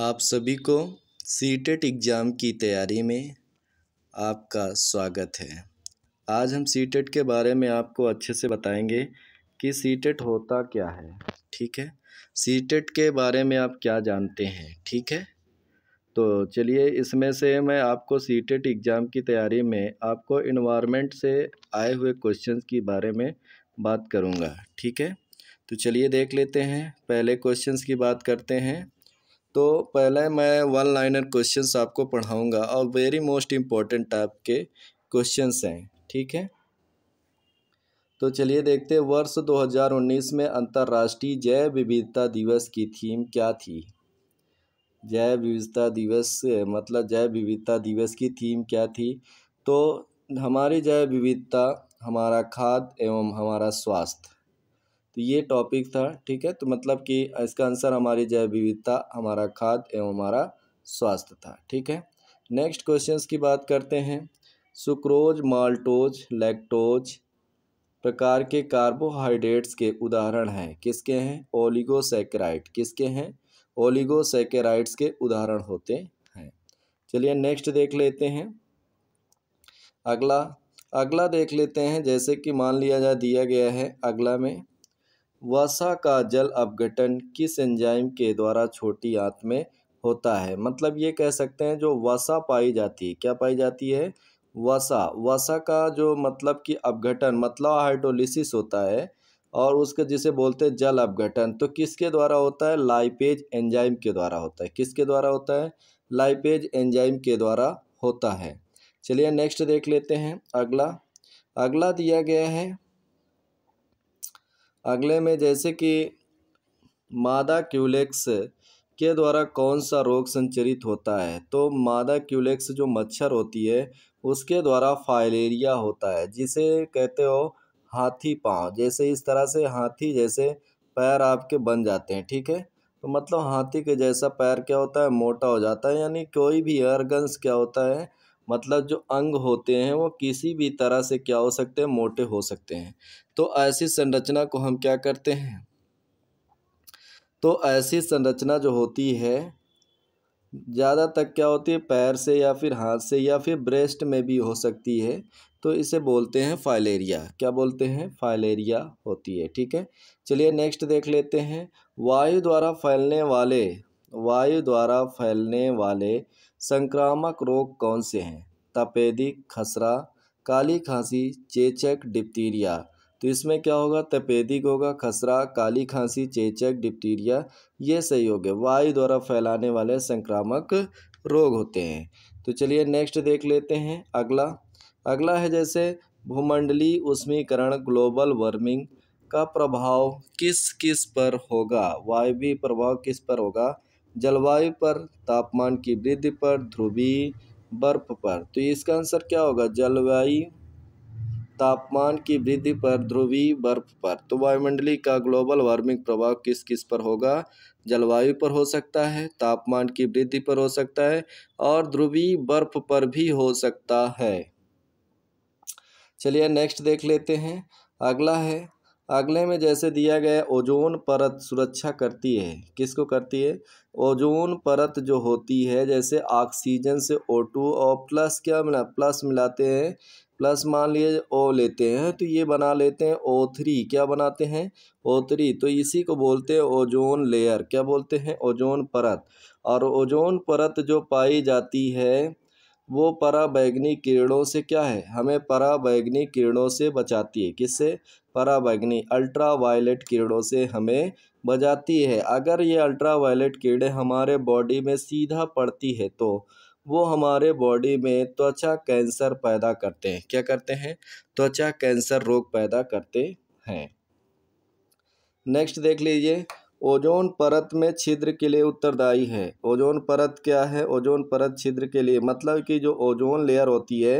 आप सभी को सी टेट e एग्ज़ाम की तैयारी में आपका स्वागत है आज हम सी टेट e के बारे में आपको अच्छे से बताएंगे कि सी टेट e होता क्या है ठीक है सी टेट के बारे में आप क्या जानते हैं ठीक है तो चलिए इसमें से मैं आपको सी टेट एग्ज़ाम की तैयारी में आपको इन्वायरमेंट से आए हुए क्वेश्चंस के बारे में बात करूँगा ठीक है तो चलिए देख लेते हैं पहले क्वेश्चंस की बात करते हैं तो पहले मैं वन लाइनर क्वेश्चंस आपको पढ़ाऊँगा और वेरी मोस्ट इम्पोर्टेंट आपके क्वेश्चंस हैं ठीक है तो चलिए देखते हैं वर्ष 2019 में अंतर्राष्ट्रीय जैव विविधता दिवस की थीम क्या थी जैव विविधता दिवस मतलब जैव विविधता दिवस की थीम क्या थी तो हमारी जैव विविधता हमारा खाद एवं हमारा स्वास्थ्य तो ये टॉपिक था ठीक है तो मतलब कि इसका आंसर हमारी जैव विविधता हमारा खाद एवं हमारा स्वास्थ्य था ठीक है नेक्स्ट क्वेश्चंस की बात करते हैं सुक्रोज माल्टोज लैक्टोज प्रकार के कार्बोहाइड्रेट्स के उदाहरण हैं किसके हैं ओलिगोसेकेराइड किसके हैं ओलिगोसेकेराइड्स के उदाहरण होते हैं चलिए नेक्स्ट देख लेते हैं अगला अगला देख लेते हैं जैसे कि मान लिया जाए दिया गया है अगला में वसा का जल अपघटन किस एंजाइम के द्वारा छोटी आंत में होता है मतलब ये कह सकते हैं जो वसा पाई जाती है क्या पाई जाती है वसा वसा का जो मतलब कि अपघटन मतलब हाइड्रोलिसिस होता है और उसके जिसे बोलते हैं जल अपघटन तो किसके द्वारा होता है लाइपेज एंजाइम के द्वारा होता है किसके द्वारा होता है लाइपेज एंजाइम के द्वारा होता है चलिए नेक्स्ट देख लेते हैं अगला अगला दिया गया है अगले में जैसे कि मादा क्यूलेक्स के द्वारा कौन सा रोग संचरित होता है तो मादा क्यूलेक्स जो मच्छर होती है उसके द्वारा फाइलेरिया होता है जिसे कहते हो हाथी पाँव जैसे इस तरह से हाथी जैसे पैर आपके बन जाते हैं ठीक है तो मतलब हाथी के जैसा पैर क्या होता है मोटा हो जाता है यानी कोई भी अर्गन्स क्या होता है मतलब जो अंग होते हैं वो किसी भी तरह से क्या हो सकते हैं मोटे हो सकते हैं तो ऐसी संरचना को हम क्या करते हैं तो ऐसी संरचना जो होती है ज़्यादा तक क्या होती है पैर से या फिर हाथ से या फिर ब्रेस्ट में भी हो सकती है तो इसे बोलते हैं फाइलेरिया क्या बोलते हैं फाइलेरिया होती है ठीक है चलिए नेक्स्ट देख लेते हैं वायु द्वारा फैलने वाले वायु द्वारा फैलने वाले संक्रामक रोग कौन से हैं तपेदिक खसरा काली खांसी चेचक डिप्टीरिया तो इसमें क्या होगा तपेदिक होगा खसरा काली खांसी चेचक डिप्टीरिया ये सही हो गए वायु द्वारा फैलाने वाले संक्रामक रोग होते हैं तो चलिए नेक्स्ट देख लेते हैं अगला अगला है जैसे भूमंडली उष्मीकरण ग्लोबल वार्मिंग का प्रभाव किस किस पर होगा वायु भी प्रभाव किस पर होगा जलवायु पर तापमान की वृद्धि पर ध्रुवीय बर्फ पर तो इसका आंसर क्या होगा जलवायु तापमान की वृद्धि पर ध्रुवीय बर्फ पर तो वायुमंडली का ग्लोबल वार्मिंग प्रभाव किस किस पर होगा जलवायु पर हो सकता है तापमान की वृद्धि पर हो सकता है और ध्रुवीय बर्फ पर भी हो सकता है चलिए नेक्स्ट देख लेते हैं अगला है अगले में जैसे दिया गया ओजोन परत सुरक्षा करती है किसको करती है ओजोन परत जो होती है जैसे ऑक्सीजन से ओ टू और प्लस क्या मिला प्लस मिलाते हैं प्लस मान लिए ओ लेते हैं तो ये बना लेते हैं ओ थ्री क्या बनाते हैं ओ थ्री तो इसी को बोलते हैं ओजोन लेयर क्या बोलते हैं ओजोन परत और ओजोन परत जो पाई जाती है वो पराबैगनी किरणों से क्या है हमें पराबैगनी किरणों से बचाती है किससे पराबैगनी अल्ट्रावायलेट कीड़ों से हमें बचाती है अगर ये अल्ट्रावायलेट कीड़े हमारे बॉडी में सीधा पड़ती है तो वो हमारे बॉडी में त्वचा कैंसर पैदा करते हैं क्या करते हैं त्वचा कैंसर रोग पैदा करते हैं नेक्स्ट देख लीजिए ओजोन परत में छिद्र के लिए उत्तरदायी है ओजोन परत क्या है ओजोन परत छिद्र के लिए मतलब कि जो ओजोन लेयर होती है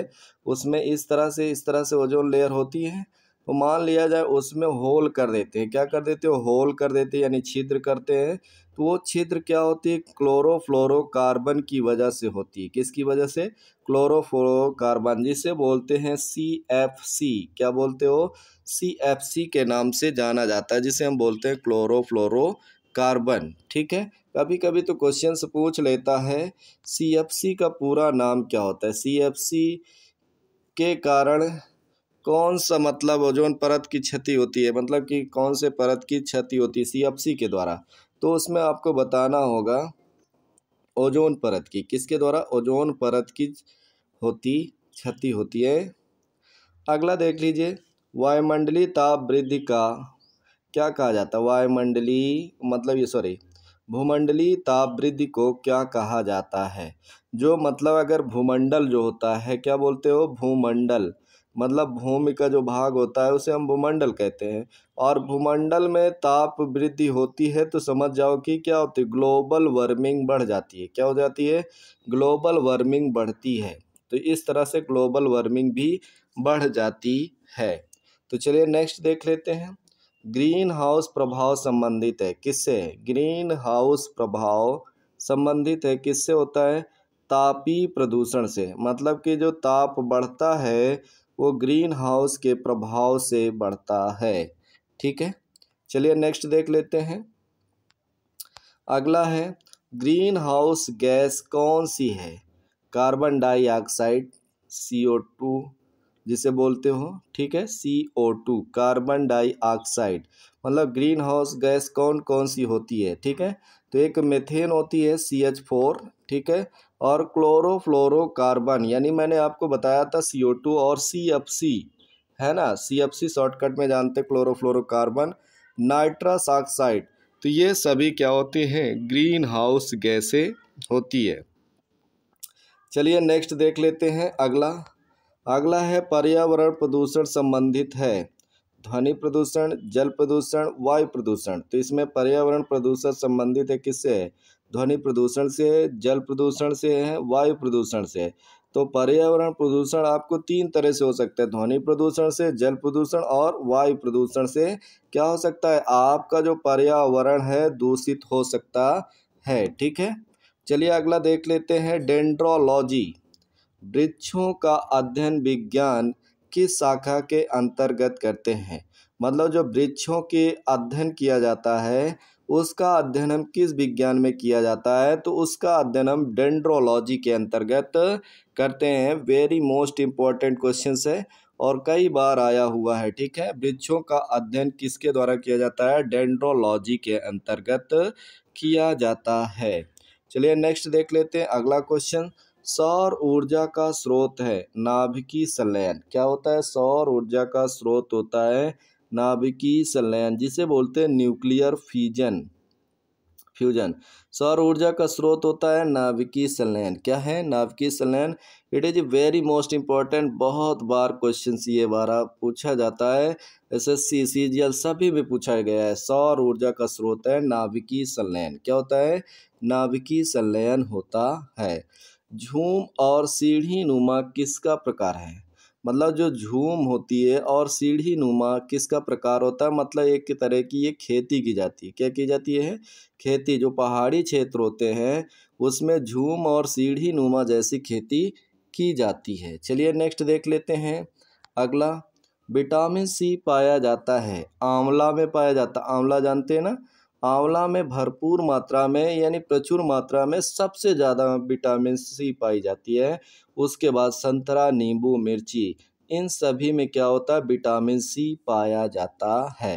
उसमें इस तरह से इस तरह से ओजोन लेयर होती है वो मान लिया जाए उसमें होल कर देते हैं क्या कर देते हो होल कर देते हैं यानी छिद्र करते हैं तो वो छिद्र क्या होती है क्लोरोफ्लोरोकार्बन की वजह से होती है किसकी वजह से क्लोरोफ्लोरोकार्बन जिसे बोलते हैं सी एफ सी क्या बोलते हो सी एफ सी के नाम से जाना जाता है जिसे हम बोलते हैं क्लोरोफ्लोरो कार्बन ठीक है कभी कभी तो क्वेश्चन पूछ लेता है सी एफ सी का पूरा नाम क्या होता है सी एफ सी के कारण कौन सा मतलब ओजोन परत की क्षति होती है मतलब कि कौन से परत की क्षति होती है सीएफसी के द्वारा तो उसमें आपको बताना होगा ओजोन परत की किसके द्वारा ओजोन परत की होती क्षति होती है अगला देख लीजिए वायुमंडलीय ताप वृद्धि का क्या कहा जाता है वायुमंडलीय मतलब ये सॉरी भूमंडलीय ताप वृद्धि को क्या कहा जाता है जो मतलब अगर भूमंडल जो होता है क्या बोलते हो भूमंडल मतलब भूमि का जो भाग होता है उसे हम भूमंडल कहते हैं और भूमंडल में ताप वृद्धि होती है तो समझ जाओ कि क्या होती है ग्लोबल वार्मिंग बढ़ जाती है क्या हो जाती है ग्लोबल वार्मिंग बढ़ती है तो इस तरह से ग्लोबल वार्मिंग भी बढ़ जाती है तो चलिए नेक्स्ट देख लेते हैं ग्रीन हाउस प्रभाव संबंधित है किससे ग्रीन हाउस प्रभाव संबंधित है किससे होता है तापी प्रदूषण से मतलब कि जो ताप बढ़ता है वो ग्रीन हाउस के प्रभाव से बढ़ता है ठीक है चलिए नेक्स्ट देख लेते हैं अगला है ग्रीन हाउस गैस कौन सी है carbon dioxide C O two जिसे बोलते हो ठीक है C O two carbon dioxide मतलब ग्रीन हाउस गैस कौन कौन सी होती है ठीक है तो एक मेथेन होती है सी एच फोर ठीक है और क्लोरोफ्लोरोकार्बन यानी मैंने आपको बताया था सी ओ टू और सी एफ सी है ना सी एफ सी शॉर्टकट में जानते क्लोरोफ्लोरोकार्बन नाइट्रस ऑक्साइड तो ये सभी क्या होते हैं ग्रीन हाउस गैसें होती है चलिए नेक्स्ट देख लेते हैं अगला अगला है पर्यावरण प्रदूषण संबंधित है ध्वनि प्रदूषण जल प्रदूषण वायु प्रदूषण तो इसमें पर्यावरण प्रदूषण संबंधित है किससे है ध्वनि प्रदूषण से है जल प्रदूषण से है वायु प्रदूषण से है तो पर्यावरण प्रदूषण आपको तीन तरह से हो सकता है ध्वनि प्रदूषण से जल प्रदूषण और वायु प्रदूषण से क्या हो सकता है आपका जो पर्यावरण है दूषित हो सकता है ठीक है चलिए अगला देख लेते हैं डेंड्रोलॉजी वृक्षों का अध्ययन विज्ञान किस शाखा के अंतर्गत करते हैं मतलब जो वृक्षों के अध्ययन किया जाता है उसका अध्ययन हम किस विज्ञान में किया जाता है तो उसका अध्ययन हम डेंड्रोलॉजी के अंतर्गत करते हैं वेरी मोस्ट इम्पॉर्टेंट क्वेश्चन है और कई बार आया हुआ है ठीक है वृक्षों का अध्ययन किसके द्वारा किया जाता है डेंड्रोलॉजी के अंतर्गत किया जाता है चलिए नेक्स्ट देख लेते हैं अगला क्वेश्चन सौर ऊर्जा का स्रोत है नाभिकीय संलयन क्या होता है सौर ऊर्जा का स्रोत होता है नाभिकीय संलयन जिसे बोलते हैं न्यूक्लियर फ्यूजन फ्यूजन सौर ऊर्जा का स्रोत होता है नाभिकीय संलयन क्या है नाभिकीय संलयन it is a very most important बहुत बार क्वेश्चन ये बारा पूछा जाता है S S C C G L सभी में पूछा गया है सौर ऊर्जा का स्रोत है नाभिकीय संलयन क्या होता है नाभिकीय संलयन होता है झूम और सीढ़ी नुमा किसका प्रकार है मतलब जो झूम होती है और सीढ़ी नुमा किसका प्रकार होता है मतलब एक तरह की ये खेती की जाती है क्या की जाती है खेती जो पहाड़ी क्षेत्र होते हैं उसमें झूम और सीढ़ी नुमा जैसी खेती की जाती है चलिए नेक्स्ट देख लेते हैं अगला विटामिन सी पाया जाता है आंवला में पाया जाता आंवला जानते हैं ना आंवला में भरपूर मात्रा में यानी प्रचुर मात्रा में सबसे ज़्यादा विटामिन सी पाई जाती है उसके बाद संतरा नींबू मिर्ची इन सभी में क्या होता है विटामिन सी पाया जाता है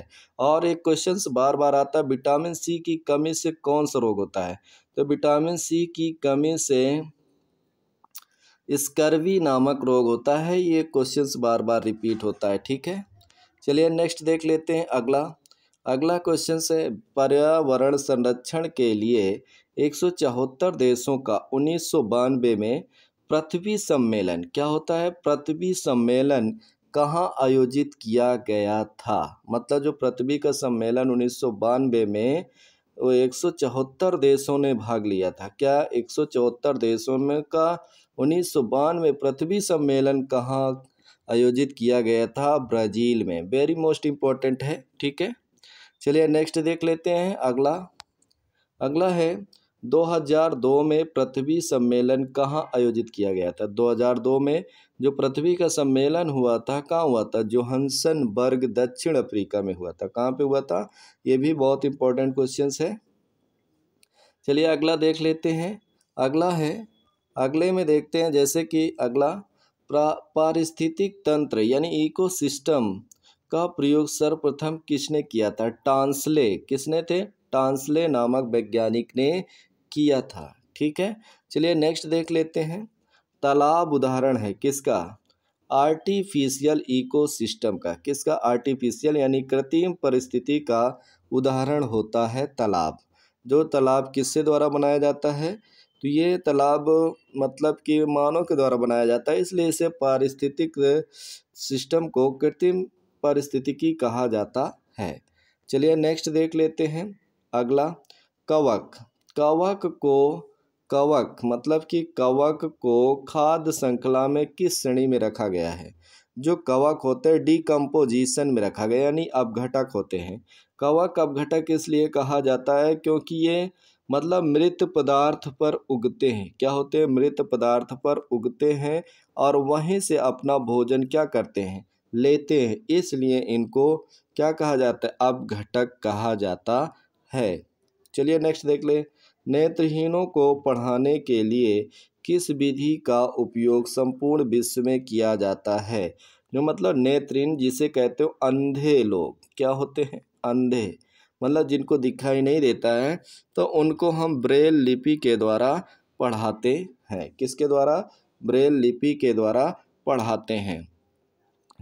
और एक क्वेश्चन बार बार आता है विटामिन सी की कमी से कौन सा रोग होता है तो विटामिन सी की कमी से स्कर्वी नामक रोग होता है ये क्वेश्चन बार बार रिपीट होता है ठीक है चलिए नेक्स्ट देख लेते हैं अगला अगला क्वेश्चन है पर्यावरण संरक्षण के लिए एक देशों का उन्नीस में पृथ्वी सम्मेलन क्या होता है पृथ्वी सम्मेलन कहाँ आयोजित किया गया था मतलब जो पृथ्वी का सम्मेलन उन्नीस में वो एक देशों ने भाग लिया था क्या एक देशों में का उन्नीस में पृथ्वी सम्मेलन कहाँ आयोजित किया गया था ब्राज़ील में वेरी मोस्ट इम्पॉर्टेंट है ठीक है चलिए नेक्स्ट देख लेते हैं अगला अगला है 2002 में पृथ्वी सम्मेलन कहाँ आयोजित किया गया था 2002 में जो पृथ्वी का सम्मेलन हुआ था कहाँ हुआ था बर्ग दक्षिण अफ्रीका में हुआ था कहाँ पे हुआ था ये भी बहुत इंपॉर्टेंट क्वेश्चंस है चलिए अगला देख लेते हैं अगला है अगले में देखते हैं जैसे कि अगला पारिस्थितिक तंत्र यानी इको का प्रयोग सर्वप्रथम किसने किया था टांसले किसने थे टांसले नामक वैज्ञानिक ने किया था ठीक है चलिए नेक्स्ट देख लेते हैं तालाब उदाहरण है किसका आर्टिफिशियल इकोसिस्टम का किसका आर्टिफिशियल यानी कृत्रिम परिस्थिति का उदाहरण होता है तालाब जो तालाब किससे द्वारा बनाया जाता है तो ये तालाब मतलब कि मानव के द्वारा बनाया जाता है इसलिए इसे पारिस्थितिक सिस्टम को कृत्रिम पारिस्थितिकी कहा जाता है चलिए नेक्स्ट देख लेते हैं अगला कवक कवक को कवक मतलब कि कवक को खाद्य श्रृंखला में किस श्रेणी में रखा गया है जो कवक होते हैं डिकम्पोजिशन में रखा गया यानी अपघटक होते हैं कवक अपघटक इसलिए कहा जाता है क्योंकि ये मतलब मृत पदार्थ पर उगते हैं क्या होते हैं मृत पदार्थ पर उगते हैं और वहीं से अपना भोजन क्या करते हैं लेते हैं इसलिए इनको क्या कहा जाता है अवघटक कहा जाता है चलिए नेक्स्ट देख ले नेत्रहीनों को पढ़ाने के लिए किस विधि का उपयोग संपूर्ण विश्व में किया जाता है जो मतलब नेत्रहीन जिसे कहते हो अंधे लोग क्या होते हैं अंधे मतलब जिनको दिखाई नहीं देता है तो उनको हम ब्रेल लिपि के द्वारा पढ़ाते हैं किसके द्वारा ब्रेल लिपि के द्वारा पढ़ाते हैं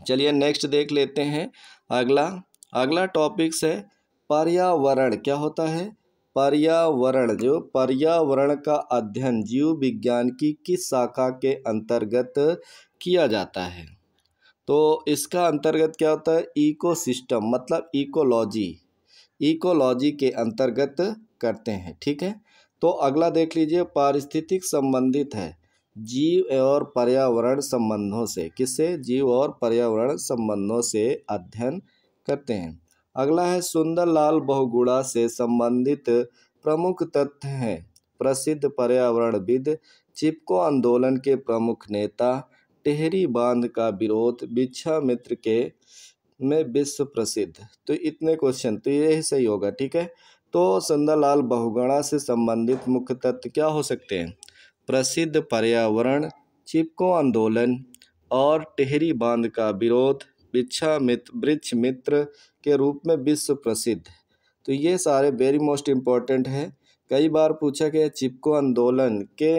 चलिए नेक्स्ट देख लेते हैं अगला अगला टॉपिक्स है पर्यावरण क्या होता है पर्यावरण जो पर्यावरण का अध्ययन जीव विज्ञान की किस शाखा के अंतर्गत किया जाता है तो इसका अंतर्गत क्या होता है इकोसिस्टम मतलब इकोलॉजी इकोलॉजी के अंतर्गत करते हैं ठीक है तो अगला देख लीजिए पारिस्थितिक संबंधित है जीव और पर्यावरण संबंधों से किससे जीव और पर्यावरण संबंधों से अध्ययन करते हैं अगला है सुंदरलाल बहुगुणा से संबंधित प्रमुख तथ्य हैं प्रसिद्ध पर्यावरणविद चिपको आंदोलन के प्रमुख नेता टेहरी बांध का विरोध मित्र के में विश्व प्रसिद्ध तो इतने क्वेश्चन तो यही सही होगा ठीक है तो सुंदरलाल बहुगुणा से संबंधित मुख्य तत्व क्या हो सकते हैं प्रसिद्ध पर्यावरण चिपको आंदोलन और टेहरी बांध का विरोध बिच्छा मित्र वृक्ष मित्र के रूप में विश्व प्रसिद्ध तो ये सारे वेरी मोस्ट इम्पॉर्टेंट है कई बार पूछा गया चिपको आंदोलन के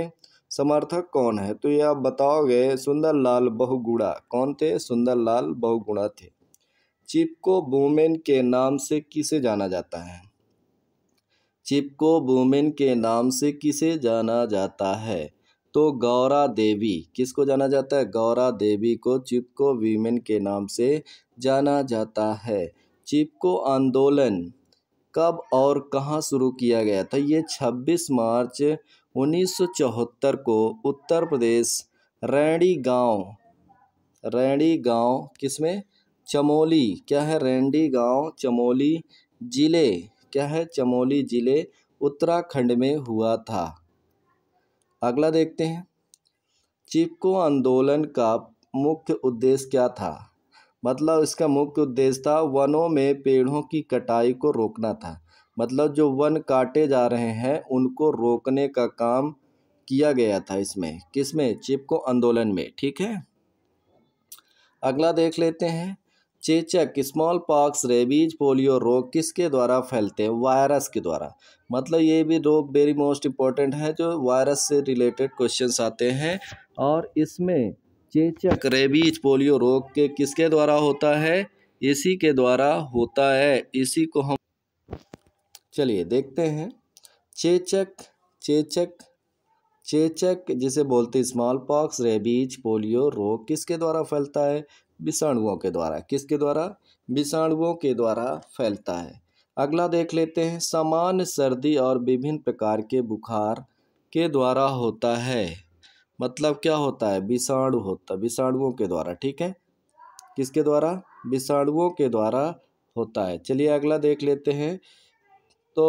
समर्थक कौन है तो ये आप बताओगे सुंदरलाल बहुगुणा कौन थे सुंदरलाल बहुगुणा थे चिपको बूमेन के नाम से किसे जाना जाता है चिपको बूमेन के नाम से किसे जाना जाता है तो गौरा देवी किसको जाना जाता है गौरा देवी को चिपको वीमेन के नाम से जाना जाता है चिपको आंदोलन कब और कहाँ शुरू किया गया था ये 26 मार्च 1974 को उत्तर प्रदेश रैणी गांव रैणी गांव किसमें चमोली क्या है रैंडी गांव चमोली ज़िले क्या है चमोली ज़िले उत्तराखंड में हुआ था अगला देखते हैं चिपको आंदोलन का मुख्य उद्देश्य क्या था मतलब इसका मुख्य उद्देश्य था वनों में पेड़ों की कटाई को रोकना था मतलब जो वन काटे जा रहे हैं उनको रोकने का काम किया गया था इसमें किसमें चिपको आंदोलन में ठीक है अगला देख लेते हैं चेचक स्मॉल पॉक्स रेबीज पोलियो रोग किसके द्वारा फैलते हैं वायरस के द्वारा मतलब ये भी रोग वेरी मोस्ट इम्पॉर्टेंट है जो वायरस से रिलेटेड क्वेश्चंस आते हैं और इसमें चेचक रेबीज पोलियो रोग के किसके द्वारा होता है इसी के द्वारा होता है इसी को हम चलिए देखते हैं चेचक चेचक चेचक जिसे बोलते स्मॉल पॉक्स रेबीज पोलियो रोग किसके द्वारा फैलता है विषाणुओं के द्वारा किसके द्वारा विषाणुओं के द्वारा फैलता है अगला देख लेते हैं सामान्य सर्दी और विभिन्न प्रकार के बुखार के द्वारा होता है मतलब क्या होता है विषाणु होता है विषाणुओं के द्वारा ठीक है किसके द्वारा विषाणुओं के द्वारा होता है चलिए अगला देख लेते हैं तो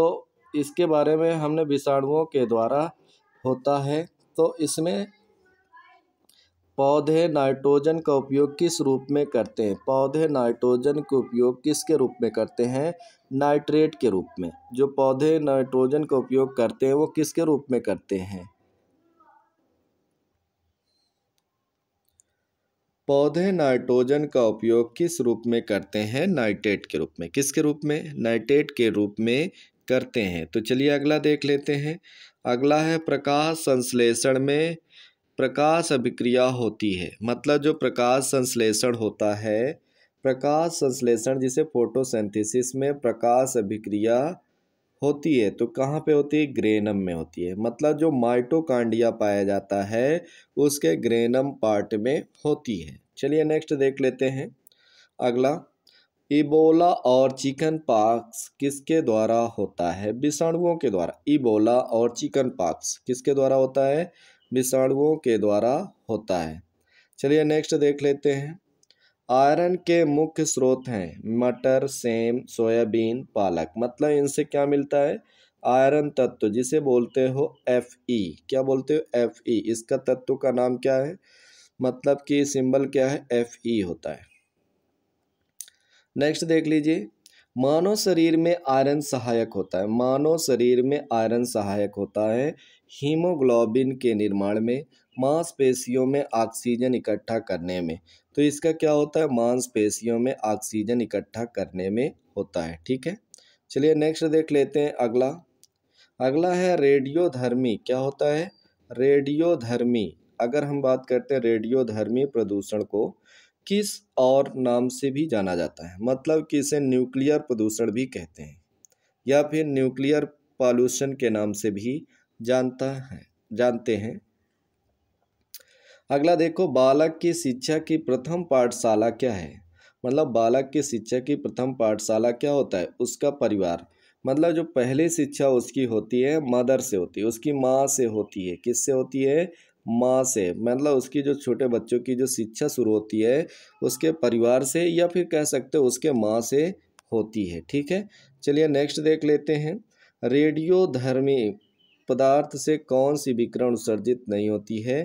इसके बारे में हमने विषाणुओं के द्वारा होता है तो इसमें पौधे नाइट्रोजन का उपयोग किस रूप में करते हैं पौधे नाइट्रोजन का उपयोग किसके रूप में करते हैं नाइट्रेट के रूप में जो पौधे नाइट्रोजन का उपयोग करते हैं वो किसके रूप में करते हैं पौधे नाइट्रोजन का उपयोग किस रूप में करते हैं नाइट्रेट के रूप में किसके रूप में नाइट्रेट के रूप में करते हैं तो चलिए अगला देख लेते हैं अगला है प्रकाश संश्लेषण में प्रकाश अभिक्रिया होती है मतलब जो प्रकाश संश्लेषण होता है प्रकाश संश्लेषण जिसे फोटोसेंथिसिस में प्रकाश अभिक्रिया होती है तो कहाँ पे होती है ग्रेनम में होती है मतलब जो माइटोकांडिया पाया जाता है उसके ग्रेनम पार्ट में होती है चलिए नेक्स्ट देख लेते हैं अगला इबोला और चिकन पाक्स किसके द्वारा होता है विषाणुओं के द्वारा इबोला और चिकन पाक्स किसके द्वारा होता है विषाणुओं के द्वारा होता है चलिए नेक्स्ट देख लेते हैं आयरन के मुख्य स्रोत हैं मटर सेम सोयाबीन पालक मतलब इनसे क्या मिलता है आयरन तत्व जिसे बोलते हो एफ ई e। क्या बोलते हो एफ ई e? इसका तत्व का नाम क्या है मतलब कि सिंबल क्या है एफ ई e होता है नेक्स्ट देख लीजिए मानव शरीर में आयरन सहायक होता है मानव शरीर में आयरन सहायक होता है हीमोग्लोबिन के निर्माण में मांसपेशियों में ऑक्सीजन इकट्ठा करने में तो इसका क्या होता है मांसपेशियों में ऑक्सीजन इकट्ठा करने में होता है ठीक है चलिए नेक्स्ट देख लेते हैं अगला अगला है रेडियोधर्मी क्या होता है रेडियोधर्मी अगर हम बात करते हैं रेडियो धर्मी प्रदूषण को किस और नाम से भी जाना जाता है मतलब कि इसे न्यूक्लियर प्रदूषण भी कहते हैं या फिर न्यूक्लियर पॉल्यूशन के नाम से भी जानता है जानते हैं अगला देखो बालक की शिक्षा की प्रथम पाठशाला क्या है मतलब बालक की शिक्षा की प्रथम पाठशाला क्या होता है उसका परिवार मतलब जो पहली शिक्षा उसकी होती है मदर से होती है उसकी माँ से होती है किससे होती है माँ से मतलब उसकी जो छोटे बच्चों की जो शिक्षा शुरू होती है उसके परिवार से या फिर कह सकते हो उसके माँ से होती है ठीक है चलिए नेक्स्ट देख लेते हैं रेडियो धर्मी पदार्थ से कौन सी विकिरण उत्सर्जित नहीं होती है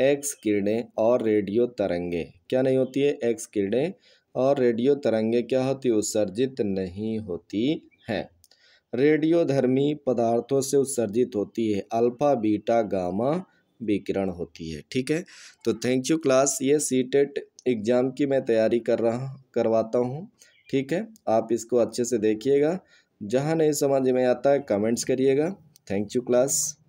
एक्स किरणें और रेडियो तरंगे क्या नहीं होती है एक्स किरणें और रेडियो तरंगे क्या होती उत्सर्जित नहीं होती हैं रेडियोधर्मी पदार्थों से उत्सर्जित होती है अल्फा बीटा गामा विकिरण होती है ठीक है तो थैंक यू क्लास ये सी टेट एग्ज़ाम की मैं तैयारी कर रहा करवाता हूँ ठीक है आप इसको अच्छे से देखिएगा जहाँ नहीं समझ में आता है कमेंट्स करिएगा थैंक यू क्लास